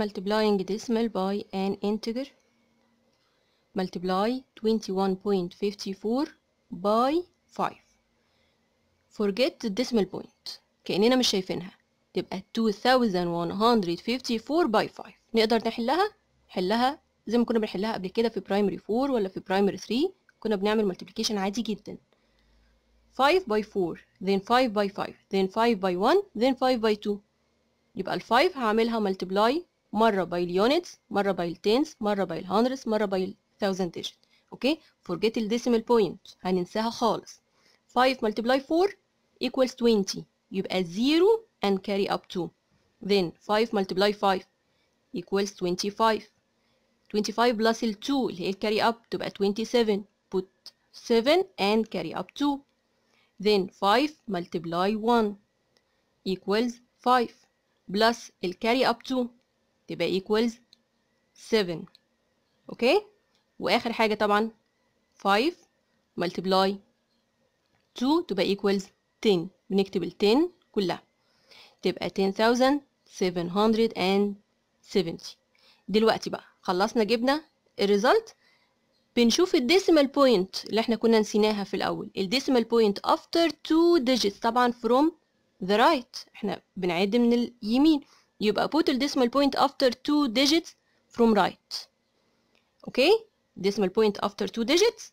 multiplying decimal by an integer multiply 21.54 by 5 forget the decimal point كأننا مش شايفينها تبقى 2154 by 5 نقدر نحلها حلها زي ما كنا بنحلها قبل كده في primary 4 ولا في primary 3 كنا بنعمل multiplication عادي جدا 5 by 4 then 5 by 5 then 5 by 1 then 5 by 2 يبقى ال 5 هعملها multiply مرة by units مرة by tens مرة by hundreds مرة by thousand digits okay forget the decimal point I'll هننساها خالص 5 multiplied 4 equals 20 You يبقى 0 and carry up 2 then 5 multiplied 5 equals 25 25 plus 2 اللي هي carry up to تبقى 27 put 7 and carry up 2 then 5 multiplied 1 equals 5 plus carry up 2 تبقى equals 7 اوكي واخر حاجه طبعا 5 multiply 2 تبقى equals 10 بنكتب ال 10 كلها تبقى 10770 دلوقتي بقى خلصنا جبنا الريزلت بنشوف الديسيمال بوينت اللي احنا كنا نسيناها في الاول الديسيمال بوينت افتر 2 ديجيتس طبعا فروم ذا رايت احنا بنعد من اليمين يبقى put the decimal point after two digits from right okay decimal point after two digits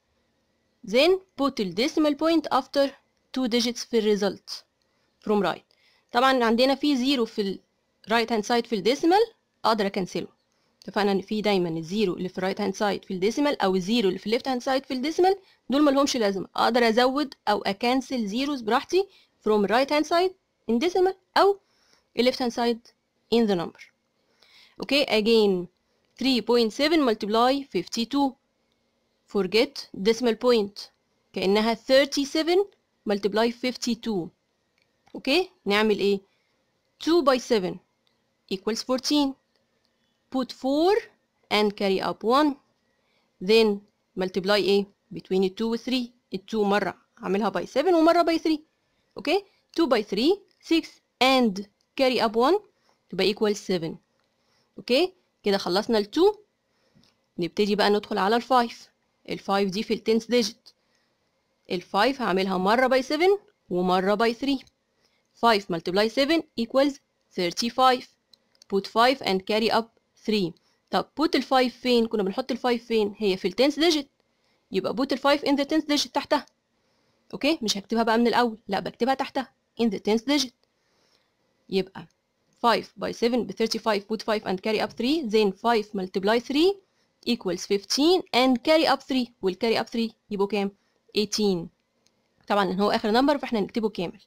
then put the decimal point after two digits في result from right طبعا عندنا في زيرو في ال right hand side في ال decimal اقدر اكنسله اتفقنا ان في دايما الزيرو اللي في الرايت هاند سايد في الديسيمال او الزيرو اللي في الليفت هاند سايد في الديسيمال دول مالهمش لازمه اقدر ازود او اكنسل زيروز براحتي from right hand side in decimal او الليفت هاند سايد in the number okay again 3.7 multiply 52 forget decimal point كأنها 37 multiply 52 okay نعمل ايه 2 by 7 equals 14 put 4 and carry up 1 then multiply ايه between 2 و 3 ال 2 مرة عاملها by 7 ومرة by 3 okay 2 by 3 6 and carry up 1 تبقى equal 7 اوكي كده خلصنا ال 2 نبتدي بقى ندخل على ال 5 ال 5 دي في ال 10 digit ال 5 هعملها مرة باي 7 ومرة باي 3 5 multiply 7 equals 35 put 5 and carry up 3 طب put ال 5 فين كنا بنحط ال 5 فين هي في ال 10 digit يبقى put ال 5 in the 10 ديجيت تحتها اوكي مش هكتبها بقى من الاول لا بكتبها تحتها in the 10 ديجيت يبقى 5 by 7 be 35 put 5 and carry up 3 then 5 multiply 3 equals 15 and carry up 3 will carry up 3 يبقوا كام 18 طبعا هو اخر نمبر فاحنا نكتبه كامل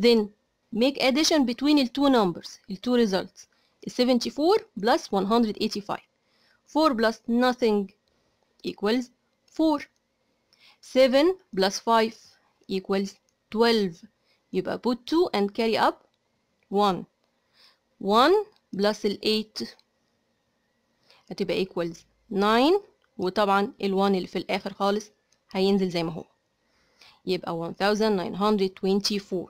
then make addition between the two numbers the two results 74 plus 185 4 plus nothing equals 4 7 plus 5 equals 12 يبقى put 2 and carry up 1 1 بلس ال 8 هتبقى ايكوالز 9 وطبعا ال 1 اللي في الاخر خالص هينزل زي ما هو يبقى 1924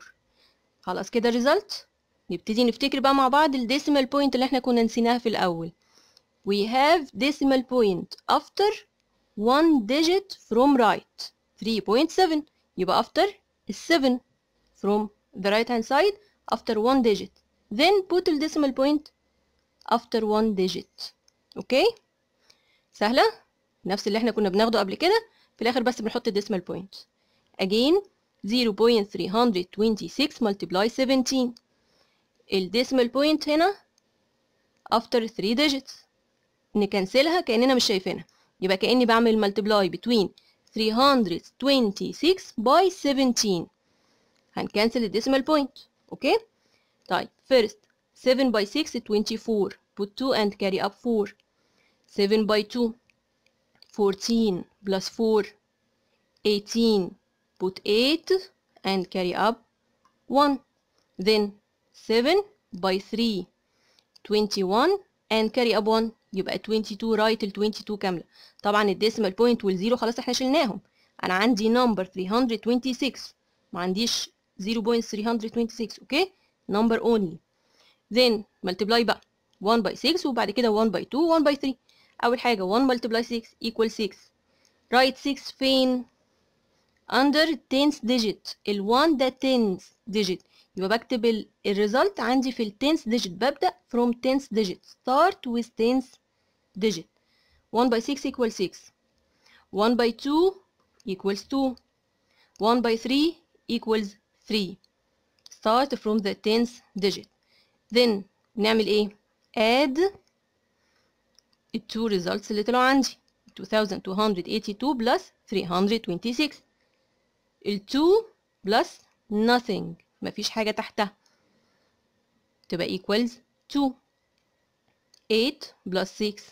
خلاص كده ريزلت نبتدي نفتكر بقى مع بعض الديسيمال بوينت اللي احنا كنا نسيناها في الاول we have decimal point after one digit from right 3.7 يبقى after 7 from the right hand side after one digit then put the decimal point after one digit اوكي سهله نفس اللي احنا كنا بناخده قبل كده في الاخر بس بنحط decimal point again 0.326 multiply 17 decimal point هنا after 3 digits نكنسلها كأننا مش شايفينها يبقى كأني بعمل multiply between 326 by 17 هنكنسل decimal point اوكي side. First, 7 by 6 24. Put 2 and carry up 4. 7 by 2 14 plus 4 18. Put 8 and carry up 1. Then 7 by 3 21 and carry up 1 يبقى 22 رايت ال 22 كامله طبعا الديسيمال بوينت والزيرو خلاص احنا شلناهم انا عندي نمبر 326 ما عنديش 0.326 اوكي number only then multiply بقى 1 by 6 وبعد كده 1 by 2 1 by 3 أول حاجة 1 multiply 6 equal 6 write 6 فين under tens digit ال 1 ده tens digit يبقى بكتب ال result عندي في ال tens digit ببدأ from tens digit start with tens digit 1 by 6 equal 6 1 by 2 equals 2 1 by 3 equals 3 start from the tenth digit then نعمل ايه add the two results اللي طلعوا عندي 2282 plus 326 ال 2 plus nothing مفيش حاجة تحتها تبقى equals 2 8 plus 6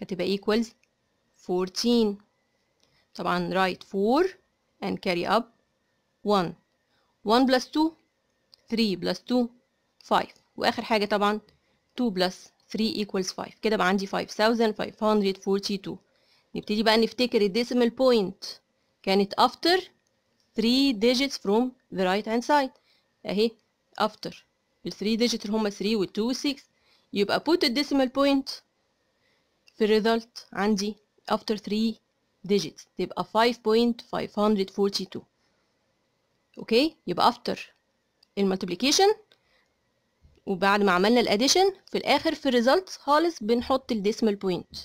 هتبقى equals 14 طبعا write 4 and carry up 1 1 plus 2 3 بلس 2 5 واخر حاجه طبعا 2 بلس 3 equals 5 كده بقى عندي 5542 نبتدي بقى نفتكر الديسيمال بوينت كانت after 3 digits from the right hand side اهي after ال 3 digits اللي هم 3 و 2 و 6 يبقى put الديسيمال بوينت في الريزلت عندي after 3 digits تبقى 5.542 اوكي يبقى after المالتيبليكيشن وبعد ما عملنا الاديشن في الاخر في الريزلت خالص بنحط الديسمال بوينت